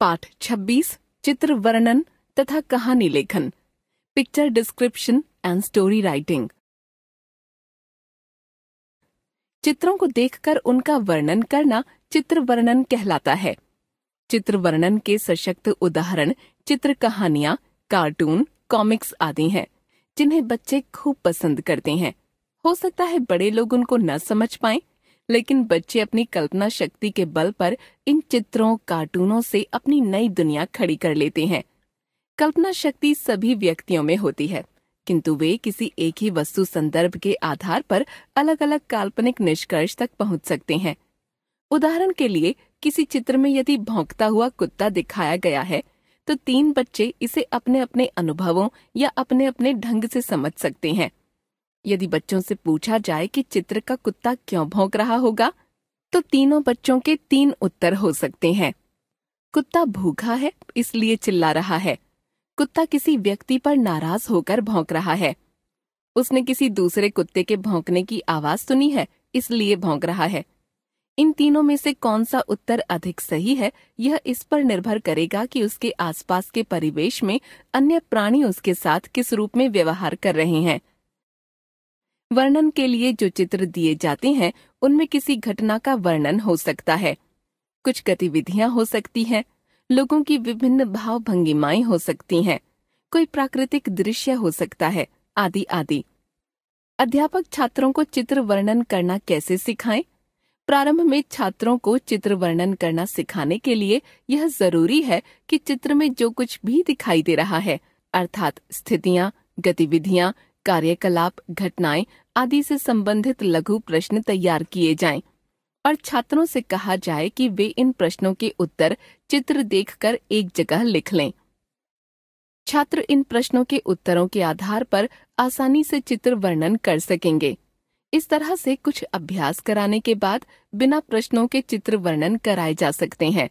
पाठ 26 चित्र वर्णन तथा कहानी लेखन picture description and story writing चित्रों को देखकर उनका वर्णन करना चित्र वर्णन कहलाता है चित्र वर्णन के सशक्त उदाहरण चित्र कहानियां कार्टून कॉमिक्स आदि हैं जिन्हें बच्चे खूब पसंद करते हैं हो सकता है बड़े लोग उनको न समझ पाए लेकिन बच्चे अपनी कल्पना शक्ति के बल पर इन चित्रों कार्टूनों से अपनी नई दुनिया खड़ी कर लेते हैं कल्पना शक्ति सभी व्यक्तियों में होती है किंतु वे किसी एक ही वस्तु संदर्भ के आधार पर अलग अलग काल्पनिक निष्कर्ष तक पहुंच सकते हैं उदाहरण के लिए किसी चित्र में यदि भौंकता हुआ कुत्ता दिखाया गया है तो तीन बच्चे इसे अपने अपने अनुभवों या अपने अपने ढंग से समझ सकते हैं यदि बच्चों से पूछा जाए कि चित्र का कुत्ता क्यों भौंक रहा होगा तो तीनों बच्चों के तीन उत्तर हो सकते हैं कुत्ता भूखा है इसलिए चिल्ला रहा है कुत्ता किसी व्यक्ति पर नाराज होकर भौंक रहा है उसने किसी दूसरे कुत्ते के भौंकने की आवाज सुनी है इसलिए भौंक रहा है इन तीनों में से कौन सा उत्तर अधिक सही है यह इस पर निर्भर करेगा कि उसके आसपास के परिवेश में अन्य प्राणी उसके साथ किस रूप में व्यवहार कर रहे हैं वर्णन के लिए जो चित्र दिए जाते हैं उनमें किसी घटना का वर्णन हो सकता है कुछ गतिविधियां हो सकती हैं लोगों की विभिन्न भाव भंगिमाएं हो सकती हैं कोई प्राकृतिक दृश्य हो सकता है आदि आदि अध्यापक छात्रों को चित्र वर्णन करना कैसे सिखाए प्रारंभ में छात्रों को चित्र वर्णन करना सिखाने के लिए यह जरूरी है कि चित्र में जो कुछ भी दिखाई दे रहा है अर्थात स्थितियाँ गतिविधियाँ कार्यकलाप घटनाएं आदि से संबंधित लघु प्रश्न तैयार किए जाएं और छात्रों से कहा जाए कि वे इन प्रश्नों के उत्तर चित्र देखकर एक जगह लिख लें छात्र इन प्रश्नों के उत्तरों के आधार पर आसानी से चित्र वर्णन कर सकेंगे इस तरह से कुछ अभ्यास कराने के बाद बिना प्रश्नों के चित्र वर्णन कराए जा सकते हैं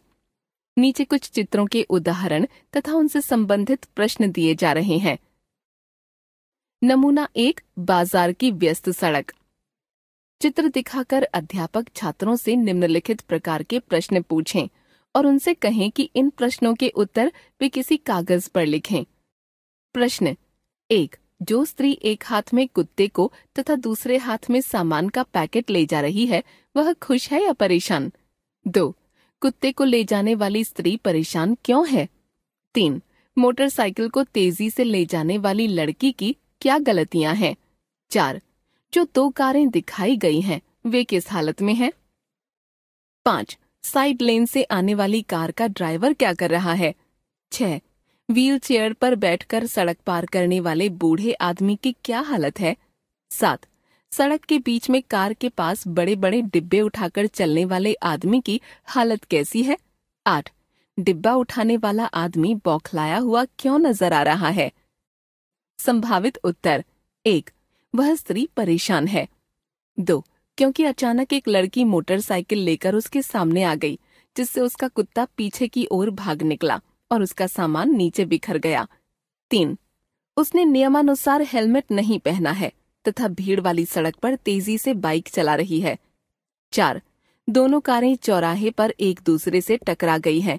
नीचे कुछ चित्रों के उदाहरण तथा उनसे संबंधित प्रश्न दिए जा रहे हैं नमूना एक बाजार की व्यस्त सड़क चित्र दिखाकर अध्यापक छात्रों से निम्नलिखित प्रकार के प्रश्न पूछें और उनसे कहें कि इन प्रश्नों के उत्तर वे किसी कागज पर लिखें प्रश्न एक जो स्त्री एक हाथ में कुत्ते को तथा दूसरे हाथ में सामान का पैकेट ले जा रही है वह खुश है या परेशान दो कुत्ते को ले जाने वाली स्त्री परेशान क्यों है तीन मोटरसाइकिल को तेजी से ले जाने वाली लड़की की क्या गलतियां हैं चार जो दो कारें दिखाई गई हैं वे किस हालत में हैं पाँच साइड लेन से आने वाली कार का ड्राइवर क्या कर रहा है छह व्हील चेयर पर बैठकर सड़क पार करने वाले बूढ़े आदमी की क्या हालत है सात सड़क के बीच में कार के पास बड़े बड़े डिब्बे उठाकर चलने वाले आदमी की हालत कैसी है आठ डिब्बा उठाने वाला आदमी बौखलाया हुआ क्यों नजर आ रहा है संभावित उत्तर एक वह स्त्री परेशान है दो क्योंकि अचानक एक लड़की मोटरसाइकिल लेकर उसके सामने आ गई जिससे उसका कुत्ता पीछे की ओर भाग निकला और उसका सामान नीचे बिखर गया तीन उसने नियमानुसार हेलमेट नहीं पहना है तथा भीड़ वाली सड़क पर तेजी से बाइक चला रही है चार दोनों कारें चौराहे पर एक दूसरे से टकरा गई हैं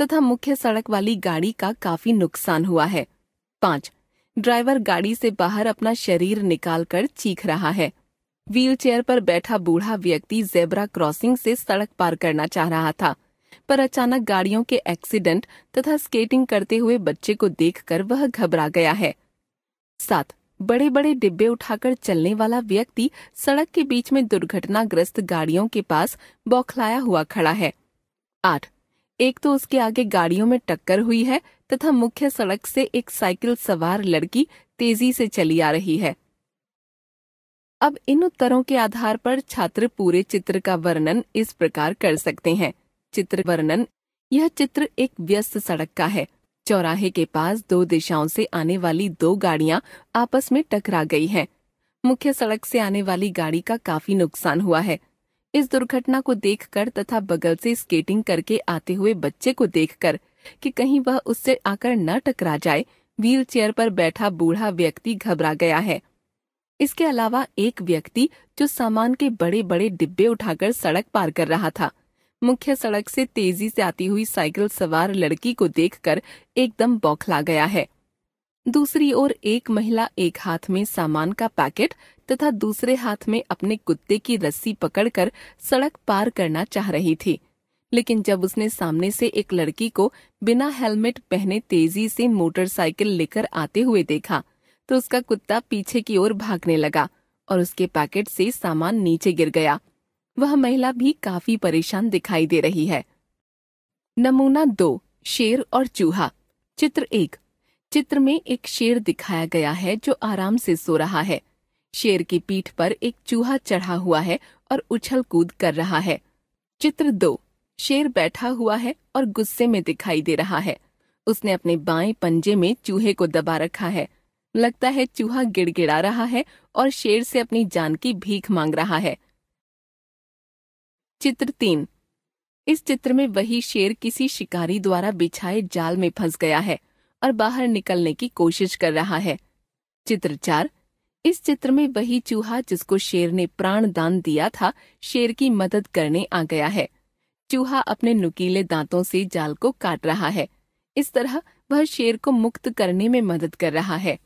तथा मुख्य सड़क वाली गाड़ी का काफी नुकसान हुआ है पांच ड्राइवर गाड़ी से बाहर अपना शरीर निकालकर चीख रहा है व्हीलचेयर पर बैठा बूढ़ा व्यक्ति जेबरा क्रॉसिंग से सड़क पार करना चाह रहा था पर अचानक गाड़ियों के एक्सीडेंट तथा स्केटिंग करते हुए बच्चे को देखकर वह घबरा गया है सात बड़े बड़े डिब्बे उठाकर चलने वाला व्यक्ति सड़क के बीच में दुर्घटनाग्रस्त गाड़ियों के पास बौखलाया हुआ खड़ा है आठ एक तो उसके आगे गाड़ियों में टक्कर हुई है तथा मुख्य सड़क से एक साइकिल सवार लड़की तेजी से चली आ रही है अब इन उत्तरों के आधार पर छात्र पूरे चित्र का वर्णन इस प्रकार कर सकते हैं चित्र वर्णन यह चित्र एक व्यस्त सड़क का है चौराहे के पास दो दिशाओं से आने वाली दो गाड़ियां आपस में टकरा गई हैं। मुख्य सड़क से आने वाली गाड़ी का काफी नुकसान हुआ है इस दुर्घटना को देखकर तथा बगल से स्केटिंग करके आते हुए बच्चे को देखकर कि कहीं वह उससे आकर न टकरा जाए व्हीलचेयर पर बैठा बूढ़ा व्यक्ति घबरा गया है इसके अलावा एक व्यक्ति जो सामान के बड़े बड़े डिब्बे उठाकर सड़क पार कर रहा था मुख्य सड़क से तेजी से आती हुई साइकिल सवार लड़की को देखकर एकदम बौखला गया है दूसरी ओर एक महिला एक हाथ में सामान का पैकेट तथा दूसरे हाथ में अपने कुत्ते की रस्सी पकड़कर सड़क पार करना चाह रही थी लेकिन जब उसने सामने से एक लड़की को बिना हेलमेट पहने तेजी से मोटरसाइकिल लेकर आते हुए देखा तो उसका कुत्ता पीछे की ओर भागने लगा और उसके पैकेट से सामान नीचे गिर गया वह महिला भी काफी परेशान दिखाई दे रही है नमूना दो शेर और चूहा चित्र एक चित्र में एक शेर दिखाया गया है जो आराम से सो रहा है शेर की पीठ पर एक चूहा चढ़ा हुआ है और उछल कूद कर रहा है चित्र दो शेर बैठा हुआ है और गुस्से में दिखाई दे रहा है उसने अपने बाएं पंजे में चूहे को दबा रखा है लगता है चूहा गिड़गिड़ा रहा है और शेर से अपनी जान की भीख मांग रहा है चित्र तीन इस चित्र में वही शेर किसी शिकारी द्वारा बिछाए जाल में फंस गया है और बाहर निकलने की कोशिश कर रहा है चित्र चार इस चित्र में वही चूहा जिसको शेर ने प्राण दान दिया था शेर की मदद करने आ गया है चूहा अपने नुकीले दांतों से जाल को काट रहा है इस तरह वह शेर को मुक्त करने में मदद कर रहा है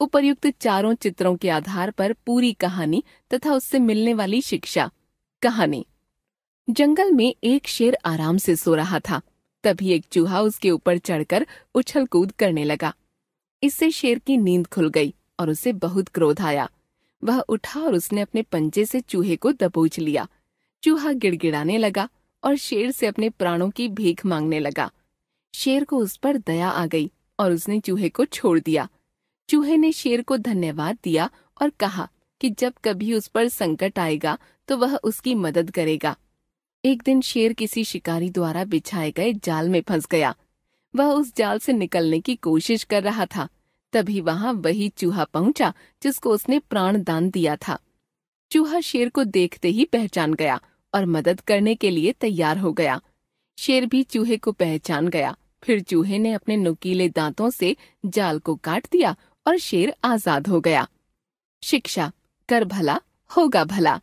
उपर्युक्त चारों चित्रों के आधार पर पूरी कहानी तथा उससे मिलने वाली शिक्षा कहानी जंगल में एक शेर आराम से सो रहा था तभी एक चूहा उसके ऊपर चढ़कर उछल कूद करने लगा इससे शेर की नींद खुल गई और उसे बहुत क्रोध आया वह उठा और उसने अपने पंजे से चूहे को दबोच लिया चूहा गिड़गिड़ाने लगा और शेर से अपने प्राणों की भीख मांगने लगा शेर को उस पर दया आ गई और उसने चूहे को छोड़ दिया चूहे ने शेर को धन्यवाद दिया और कहा कि जब कभी उस पर संकट आएगा तो वह उसकी मदद करेगा एक दिन शेर किसी शिकारी द्वारा बिछाए गए जाल में फंस गया वह उस जाल से निकलने की कोशिश कर रहा था तभी वहां वही चूहा पहुंचा जिसको उसने प्राण दान दिया था चूहा शेर को देखते ही पहचान गया और मदद करने के लिए तैयार हो गया शेर भी चूहे को पहचान गया फिर चूहे ने अपने नुकीले दांतों से जाल को काट दिया और शेर आजाद हो गया शिक्षा कर भला होगा भला